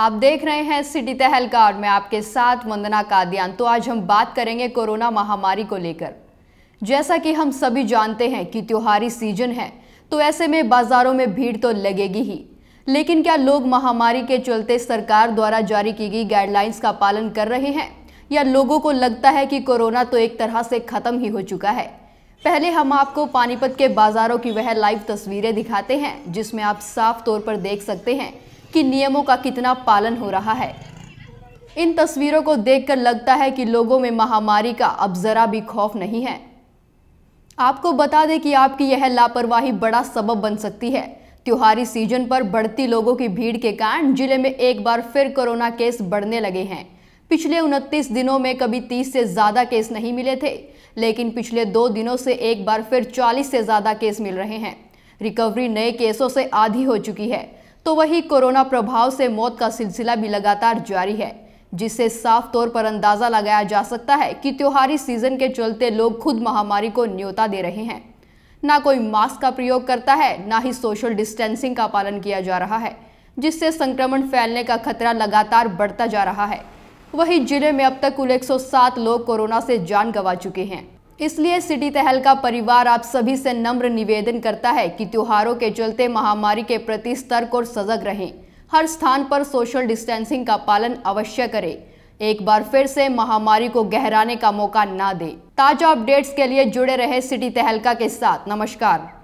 आप देख रहे हैं सिटी तहलका और मैं आपके साथ वंदना कादियान तो आज हम बात करेंगे कोरोना महामारी को लेकर जैसा कि हम सभी जानते हैं कि त्योहारी सीजन है तो ऐसे में बाजारों में भीड़ तो लगेगी ही लेकिन क्या लोग महामारी के चलते सरकार द्वारा जारी की गई गाइडलाइंस का पालन कर रहे हैं या लोगों को लगता है कि कोरोना तो एक तरह से खत्म ही हो चुका है पहले हम आपको पानीपत के बाजारों की वह लाइव तस्वीरें दिखाते हैं जिसमें आप साफ तौर पर देख सकते हैं कि नियमों का कितना पालन हो रहा है इन तस्वीरों को देखकर लगता है कि लोगों में महामारी का अब ज़रा भी खौफ नहीं है आपको बता दें कि आपकी यह लापरवाही बड़ा सबब बन सकती है त्योहारी सीजन पर बढ़ती लोगों की भीड़ के कारण जिले में एक बार फिर कोरोना केस बढ़ने लगे हैं पिछले उनतीस दिनों में कभी तीस से ज़्यादा केस नहीं मिले थे लेकिन पिछले दो दिनों से एक बार फिर चालीस से ज़्यादा केस मिल रहे हैं रिकवरी नए केसों से आधी हो चुकी है तो वही कोरोना प्रभाव से मौत का सिलसिला भी लगातार जारी है जिससे साफ तौर पर अंदाज़ा लगाया जा सकता है कि त्योहारी सीजन के चलते लोग खुद महामारी को न्योता दे रहे हैं ना कोई मास्क का प्रयोग करता है ना ही सोशल डिस्टेंसिंग का पालन किया जा रहा है जिससे संक्रमण फैलने का खतरा लगातार बढ़ता जा रहा है वहीं जिले में अब तक कुल 107 लोग कोरोना से जान गंवा चुके हैं इसलिए सिटी तहल का परिवार आप सभी से नम्र निवेदन करता है कि त्योहारों के चलते महामारी के प्रति सतर्क और सजग रहें हर स्थान पर सोशल डिस्टेंसिंग का पालन अवश्य करें एक बार फिर से महामारी को गहराने का मौका ना दें ताज़ा अपडेट्स के लिए जुड़े रहे सिटी तहलका के साथ नमस्कार